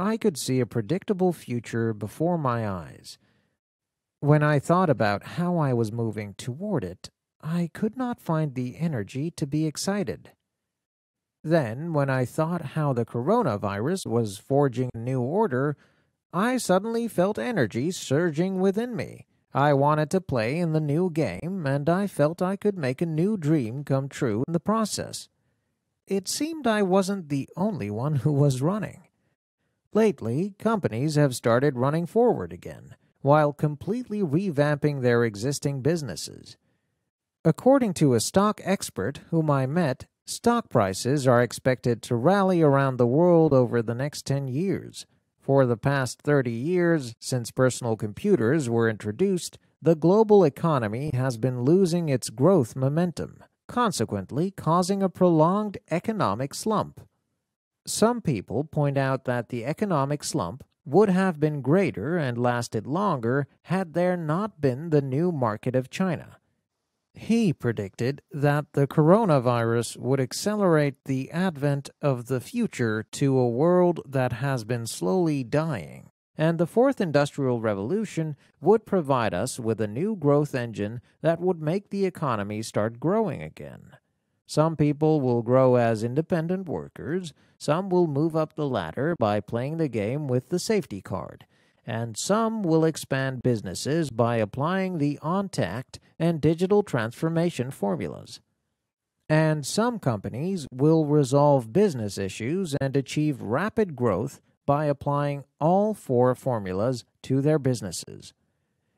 I could see a predictable future before my eyes. When I thought about how I was moving toward it, I could not find the energy to be excited. Then, when I thought how the coronavirus was forging a new order, I suddenly felt energy surging within me. I wanted to play in the new game, and I felt I could make a new dream come true in the process. It seemed I wasn't the only one who was running. Lately, companies have started running forward again, while completely revamping their existing businesses. According to a stock expert whom I met, stock prices are expected to rally around the world over the next 10 years. For the past 30 years, since personal computers were introduced, the global economy has been losing its growth momentum, consequently, causing a prolonged economic slump. Some people point out that the economic slump would have been greater and lasted longer had there not been the new market of China. He predicted that the coronavirus would accelerate the advent of the future to a world that has been slowly dying, and the fourth industrial revolution would provide us with a new growth engine that would make the economy start growing again. Some people will grow as independent workers, some will move up the ladder by playing the game with the safety card, and some will expand businesses by applying the ONTACT and digital transformation formulas. And some companies will resolve business issues and achieve rapid growth by applying all four formulas to their businesses.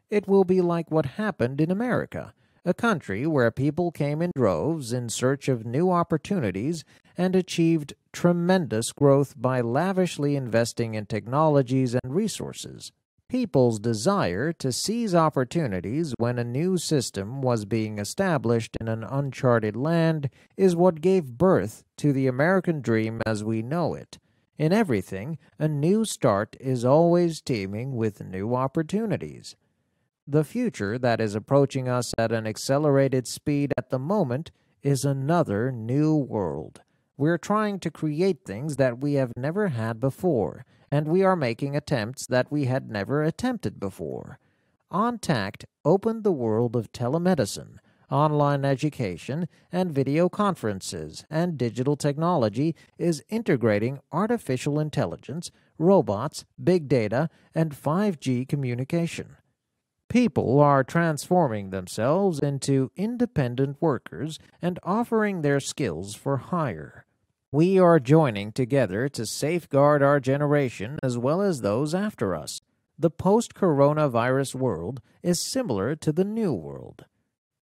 It will be like what happened in America a country where people came in droves in search of new opportunities and achieved tremendous growth by lavishly investing in technologies and resources. People's desire to seize opportunities when a new system was being established in an uncharted land is what gave birth to the American dream as we know it. In everything, a new start is always teeming with new opportunities. The future that is approaching us at an accelerated speed at the moment is another new world. We're trying to create things that we have never had before, and we are making attempts that we had never attempted before. OnTact opened the world of telemedicine, online education, and video conferences, and digital technology is integrating artificial intelligence, robots, big data, and 5G communication. People are transforming themselves into independent workers and offering their skills for hire. We are joining together to safeguard our generation as well as those after us. The post coronavirus world is similar to the new world.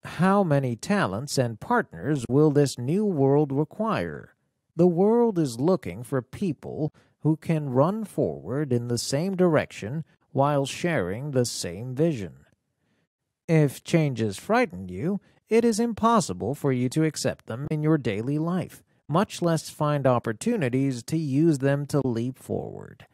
How many talents and partners will this new world require? The world is looking for people who can run forward in the same direction while sharing the same vision. If changes frighten you, it is impossible for you to accept them in your daily life, much less find opportunities to use them to leap forward.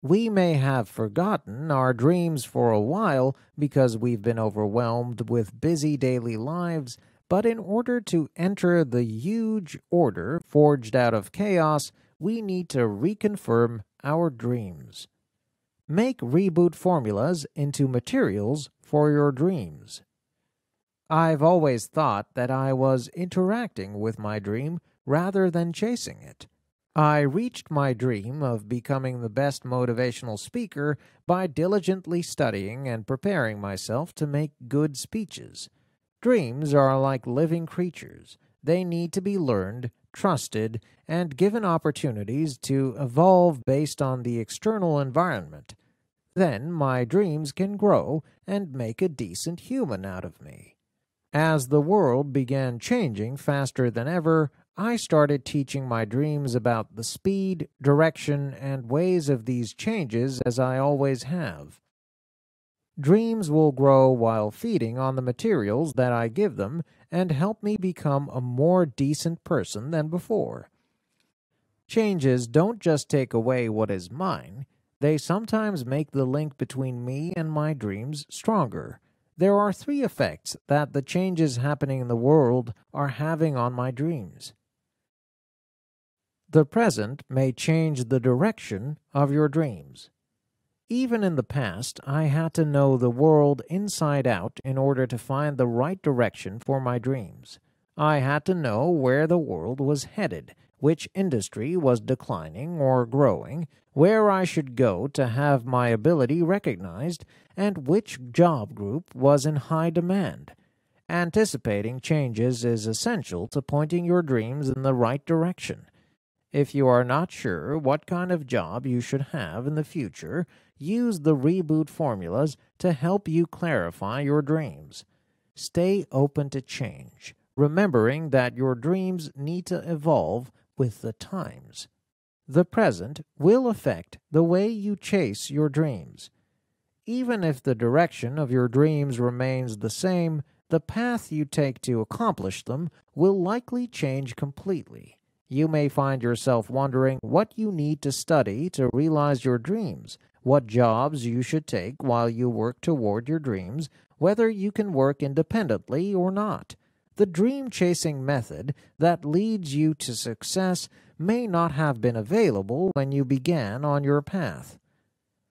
We may have forgotten our dreams for a while because we've been overwhelmed with busy daily lives, but in order to enter the huge order forged out of chaos, we need to reconfirm our dreams. Make reboot formulas into materials for your dreams. I've always thought that I was interacting with my dream rather than chasing it. I reached my dream of becoming the best motivational speaker by diligently studying and preparing myself to make good speeches. Dreams are like living creatures. They need to be learned, trusted, and given opportunities to evolve based on the external environment. Then my dreams can grow and make a decent human out of me. As the world began changing faster than ever, I started teaching my dreams about the speed, direction, and ways of these changes as I always have. Dreams will grow while feeding on the materials that I give them and help me become a more decent person than before. Changes don't just take away what is mine, they sometimes make the link between me and my dreams stronger. There are three effects that the changes happening in the world are having on my dreams. The present may change the direction of your dreams. Even in the past, I had to know the world inside out in order to find the right direction for my dreams. I had to know where the world was headed which industry was declining or growing, where I should go to have my ability recognized, and which job group was in high demand. Anticipating changes is essential to pointing your dreams in the right direction. If you are not sure what kind of job you should have in the future, use the reboot formulas to help you clarify your dreams. Stay open to change, remembering that your dreams need to evolve with the times. The present will affect the way you chase your dreams. Even if the direction of your dreams remains the same, the path you take to accomplish them will likely change completely. You may find yourself wondering what you need to study to realize your dreams, what jobs you should take while you work toward your dreams, whether you can work independently or not, the dream chasing method that leads you to success may not have been available when you began on your path.